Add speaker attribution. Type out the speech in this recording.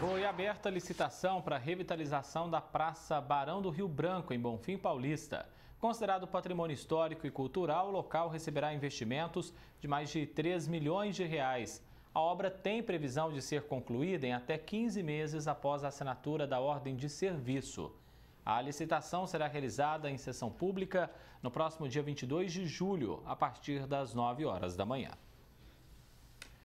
Speaker 1: Foi aberta a licitação para a revitalização da Praça Barão do Rio Branco, em Bonfim Paulista. Considerado patrimônio histórico e cultural, o local receberá investimentos de mais de 3 milhões de reais. A obra tem previsão de ser concluída em até 15 meses após a assinatura da ordem de serviço. A licitação será realizada em sessão pública no próximo dia 22 de julho, a partir das 9 horas da manhã.